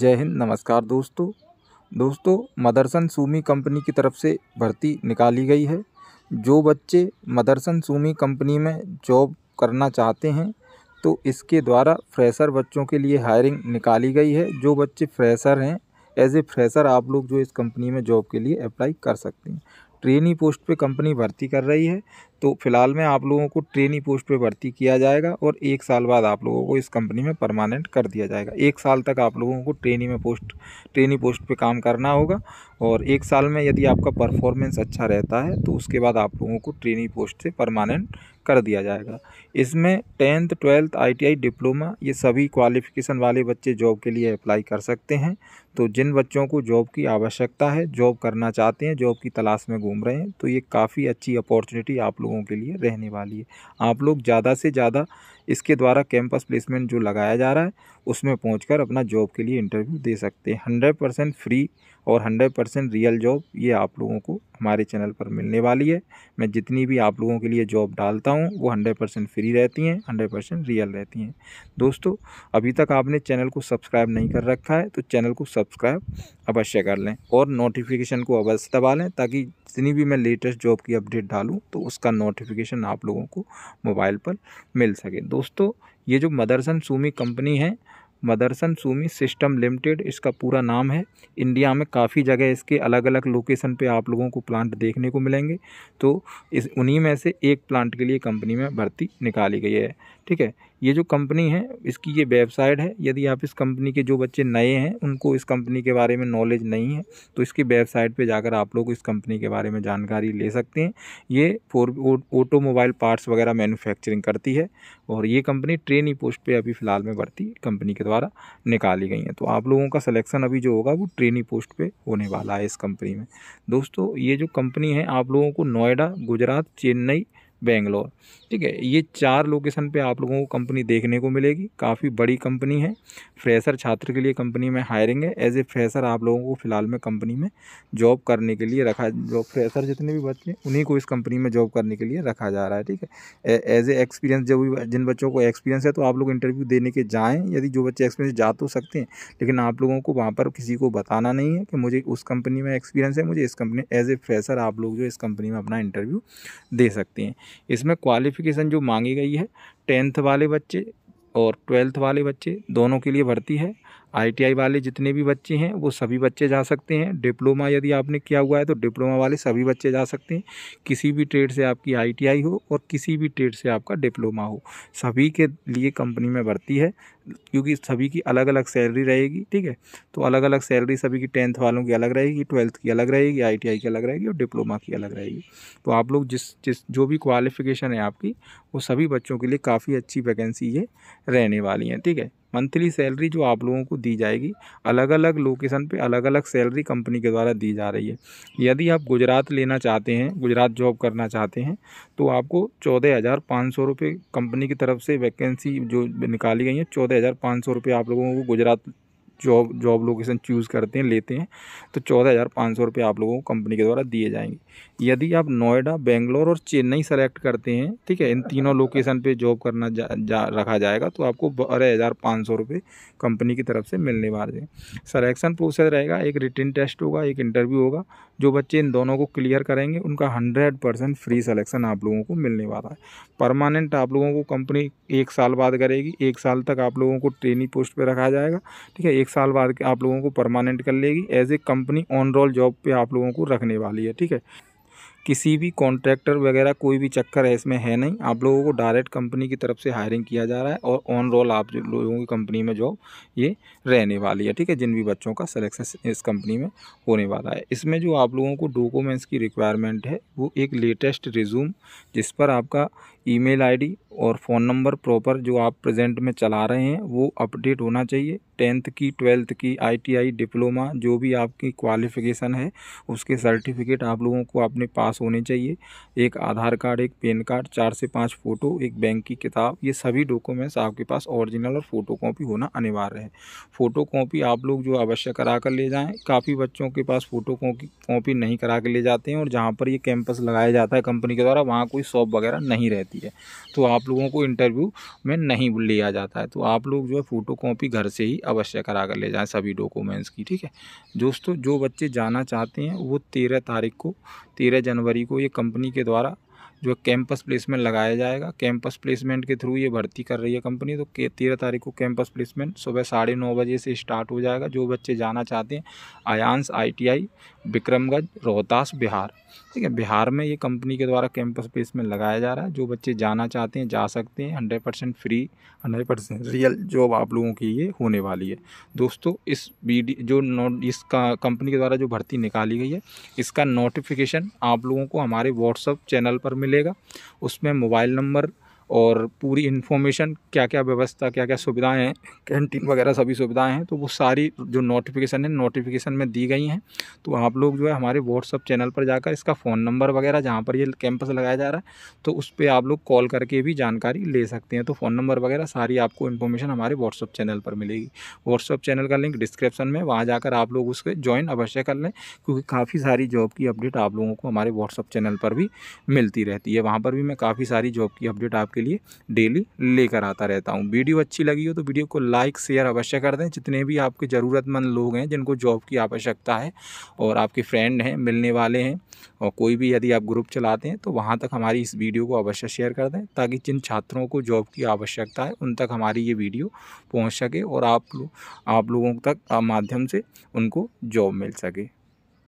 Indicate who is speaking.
Speaker 1: जय हिंद नमस्कार दोस्तों दोस्तों मदरसन सूमी कंपनी की तरफ से भर्ती निकाली गई है जो बच्चे मदरसन सूमी कंपनी में जॉब करना चाहते हैं तो इसके द्वारा फ्रेशर बच्चों के लिए हायरिंग निकाली गई है जो बच्चे फ्रेशर हैं एज ए फ्रेशर आप लोग जो इस कंपनी में जॉब के लिए अप्लाई कर सकते हैं ट्रेनी पोस्ट पे कंपनी भर्ती कर रही है तो फिलहाल में आप लोगों को ट्रेनी पोस्ट पे भर्ती किया जाएगा और एक साल बाद आप लोगों को इस कंपनी में परमानेंट कर दिया जाएगा एक साल तक आप लोगों को ट्रेनी में पोस्ट ट्रेनी पोस्ट पे काम करना होगा और एक साल में यदि आपका परफॉर्मेंस अच्छा रहता है तो उसके बाद आप लोगों को ट्रेनी पोस्ट से परमानेंट कर दिया जाएगा इसमें टेंथ ट्वेल्थ आईटीआई डिप्लोमा ये सभी क्वालिफ़िकेशन वाले बच्चे जॉब के लिए अप्लाई कर सकते हैं तो जिन बच्चों को जॉब की आवश्यकता है जॉब करना चाहते हैं जॉब की तलाश में घूम रहे हैं तो ये काफ़ी अच्छी अपॉर्चुनिटी आप लोगों लोगों के लिए रहने वाली है आप लोग ज़्यादा से ज़्यादा इसके द्वारा कैंपस प्लेसमेंट जो लगाया जा रहा है उसमें पहुंचकर अपना जॉब के लिए इंटरव्यू दे सकते हैं हंड्रेड परसेंट फ्री और हंड्रेड परसेंट रियल जॉब ये आप लोगों को हमारे चैनल पर मिलने वाली है मैं जितनी भी आप लोगों के लिए जॉब डालता हूँ वो हंड्रेड परसेंट फ्री रहती हैं हंड्रेड परसेंट रियल रहती हैं दोस्तों अभी तक आपने चैनल को सब्सक्राइब नहीं कर रखा है तो चैनल को सब्सक्राइब अवश्य कर लें और नोटिफिकेशन को अवश्य दबा लें ताकि जितनी भी मैं लेटेस्ट जॉब की अपडेट डालूँ तो उसका नोटिफिकेशन आप लोगों को मोबाइल पर मिल सके दोस्तों दोस्तों ये जो मदरसन सूमी कंपनी है मदरसन सूमी सिस्टम लिमिटेड इसका पूरा नाम है इंडिया में काफ़ी जगह इसके अलग अलग लोकेशन पे आप लोगों को प्लांट देखने को मिलेंगे तो इस उन्हीं में से एक प्लांट के लिए कंपनी में भर्ती निकाली गई है ठीक है ये जो कंपनी है इसकी ये वेबसाइट है यदि आप इस कंपनी के जो बच्चे नए हैं उनको इस कंपनी के बारे में नॉलेज नहीं है तो इसकी वेबसाइट पे जाकर आप लोग इस कंपनी के बारे में जानकारी ले सकते हैं ये फोर ऑटोमोबाइल पार्ट्स वगैरह मैन्युफैक्चरिंग करती है और ये कंपनी ट्रेनी पोस्ट पर अभी फ़िलहाल में भर्ती कंपनी के द्वारा निकाली गई है तो आप लोगों का सलेक्शन अभी जो होगा वो ट्रेनी पोस्ट पर होने वाला है इस कंपनी में दोस्तों ये जो कंपनी है आप लोगों को नोएडा गुजरात चेन्नई बेंगलोर ठीक है ये चार लोकेशन पे आप लोगों को कंपनी देखने को मिलेगी काफ़ी बड़ी कंपनी है फ्रेशर छात्र के लिए कंपनी में हायरिंग है एज ए फ्रेशर आप लोगों को फ़िलहाल में कंपनी में जॉब करने के लिए रखा जो फ्रेशर जितने भी बच्चे हैं उन्हीं को इस कंपनी में जॉब करने के लिए रखा जा रहा है ठीक है एज ए एक्सपीरियंस जब जिन बच्चों को एक्सपीरियंस है तो आप लोग इंटरव्यू देने के जाएँ यदि जो बच्चे एक्सपीरियंस जा तो सकते हैं लेकिन आप लोगों को वहाँ पर किसी को बताना नहीं है कि मुझे उस कंपनी में एक्सपीरियंस है मुझे इस कंपनी एज ए फ्रेशर आप लोग जो इस कंपनी में अपना इंटरव्यू दे सकते हैं इसमें क्वालिफ़िकेशन जो मांगी गई है टेंथ वाले बच्चे और ट्वेल्थ वाले बच्चे दोनों के लिए भर्ती है आईटीआई वाले जितने भी बच्चे हैं वो सभी बच्चे जा सकते हैं डिप्लोमा यदि आपने किया हुआ है तो डिप्लोमा वाले सभी बच्चे जा सकते हैं किसी भी ट्रेड से आपकी आईटीआई हो और किसी भी ट्रेड से आपका डिप्लोमा हो सभी के लिए कंपनी में भर्ती है क्योंकि सभी की अलग अलग सैलरी रहेगी ठीक है तो अलग अलग सैलरी सभी की टेंथ वालों की अलग रहेगी ट्वेल्थ की अलग रहेगी आई की अलग रहेगी और डिप्लोमा की अलग रहेगी तो आप लोग जिस जिस जो भी क्वालिफिकेशन है आपकी वो सभी बच्चों के लिए काफ़ी अच्छी वैकेंसी ये रहने वाली हैं ठीक है मंथली सैलरी जो आप लोगों को दी जाएगी अलग अलग लोकेशन पे अलग अलग सैलरी कंपनी के द्वारा दी जा रही है यदि आप गुजरात लेना चाहते हैं गुजरात जॉब करना चाहते हैं तो आपको चौदह हज़ार पाँच सौ रुपये कंपनी की तरफ से वैकेंसी जो निकाली गई है चौदह हज़ार पाँच सौ रुपये आप लोगों को Gujarat job job location choose करते हैं लेते हैं तो चौदह हज़ार पाँच सौ रुपये आप लोगों को कंपनी के द्वारा दिए जाएंगे यदि आप नोएडा बेंगलोर और चेन्नई सेलेक्ट करते हैं ठीक है इन तीनों लोकेशन पर जॉब करना जा, जा रखा जाएगा तो आपको बारह हज़ार पाँच सौ रुपये कंपनी की तरफ से मिलने वाले हैं सलेक्शन प्रोसेस रहेगा एक रिटर्न टेस्ट होगा एक इंटरव्यू होगा जो बच्चे इन दोनों को क्लियर करेंगे उनका हंड्रेड परसेंट फ्री सलेक्शन आप लोगों को मिलने वाला है परमानेंट आप लोगों को कंपनी एक साल बाद करेगी एक साल तक आप लोगों को ट्रेनिंग पोस्ट पर रखा जाएगा ठीक है एक साल बाद के आप लोगों को परमानेंट कर लेगी as a company on roll job पे आप लोगों को रखने वाली है ठीक है किसी भी कॉन्ट्रैक्टर वगैरह कोई भी चक्कर है इसमें है नहीं आप लोगों को डायरेक्ट कंपनी की तरफ से हायरिंग किया जा रहा है और ऑन रोल आप लोगों की कंपनी में जॉब ये रहने वाली है ठीक है जिन भी बच्चों का सिलेक्शन इस कंपनी में होने वाला है इसमें जो आप लोगों को डॉक्यूमेंट्स की रिक्वायरमेंट है वो एक लेटेस्ट रिज्यूम जिस पर आपका ई मेल और फ़ोन नंबर प्रॉपर जो आप प्रजेंट में चला रहे हैं वो अपडेट होना चाहिए टेंथ की ट्वेल्थ की आई डिप्लोमा जो भी आपकी क्वालिफ़िकेशन है उसके सर्टिफिकेट आप लोगों को अपने पास पास होने चाहिए एक आधार कार्ड एक पेन कार्ड चार से पाँच फ़ोटो एक बैंक की किताब ये सभी डॉक्यूमेंट्स आपके पास ओरिजिनल और फ़ोटो कॉपी होना अनिवार्य है फ़ोटो कॉपी आप लोग जो अवश्य करा कर ले जाएँ काफ़ी बच्चों के पास फ़ोटो कॉपी नहीं करा के ले जाते हैं और जहाँ पर ये कैंपस लगाया जाता है कंपनी के द्वारा वहाँ कोई शॉप वगैरह नहीं रहती है तो आप लोगों को इंटरव्यू में नहीं लिया जाता है तो आप लोग जो है फ़ोटो कॉपी घर से ही अवश्य करा कर ले जाएँ सभी डॉक्यूमेंट्स की ठीक है दोस्तों जो बच्चे जाना चाहते हैं वो तेरह तारीख को तेरह जनवरी जनवरी को ये कंपनी के द्वारा जो कैंपस प्लेसमेंट लगाया जाएगा कैंपस प्लेसमेंट के थ्रू ये भर्ती कर रही है कंपनी तो तेरह तारीख को कैंपस प्लेसमेंट सुबह साढ़े नौ बजे से स्टार्ट हो जाएगा जो बच्चे जाना चाहते हैं आयांस आईटीआई विक्रमगंज रोहतास बिहार ठीक है बिहार में ये कंपनी के द्वारा कैंपस प्लेसमेंट लगाया जा रहा है जो बच्चे जाना चाहते हैं जा सकते हैं hundred percent free hundred percent real job आप लोगों की ये होने वाली है दोस्तों इस बी जो इसका इस कंपनी के द्वारा जो भर्ती निकाली गई है इसका नोटिफिकेशन आप लोगों को हमारे व्हाट्सअप चैनल पर मिले मिलेगा उसमें मोबाइल नंबर और पूरी इन्फॉर्मेशन क्या क्या व्यवस्था क्या क्या सुविधाएं हैं कैंटीन वगैरह सभी सुविधाएं हैं तो वो सारी जो नोटिफिकेशन है नोटिफिकेशन में दी गई हैं तो आप लोग जो है हमारे व्हाट्सअप चैनल पर जाकर इसका फ़ोन नंबर वगैरह जहाँ पर ये कैंपस लगाया जा रहा है तो उस पर आप लोग कॉल करके भी जानकारी ले सकते हैं तो फ़ोन नंबर वगैरह सारी आपको इन्फॉर्मेशन हमारे व्हाट्सअप चैनल पर मिलेगी व्हाट्सअप चैनल का लिंक डिस्क्रिप्शन में वहाँ जाकर आप लोग उसके ज्वाइन अवश्य कर लें क्योंकि काफ़ी सारी जॉब की अपडेट आप लोगों को हमारे व्हाट्सअप चैनल पर भी मिलती रहती है वहाँ पर भी मैं काफ़ी सारी जॉब की अपडेट आपके लिए डेली लेकर आता रहता हूँ वीडियो अच्छी लगी हो तो वीडियो को लाइक शेयर अवश्य कर दें जितने भी आपके ज़रूरतमंद लोग हैं जिनको जॉब की आवश्यकता है और आपके फ्रेंड हैं मिलने वाले हैं और कोई भी यदि आप ग्रुप चलाते हैं तो वहाँ तक हमारी इस वीडियो को अवश्य शेयर कर दें ताकि जिन छात्रों को जॉब की आवश्यकता है उन तक हमारी ये वीडियो पहुँच सके और आप लोग आप लोगों तक माध्यम से उनको जॉब मिल सके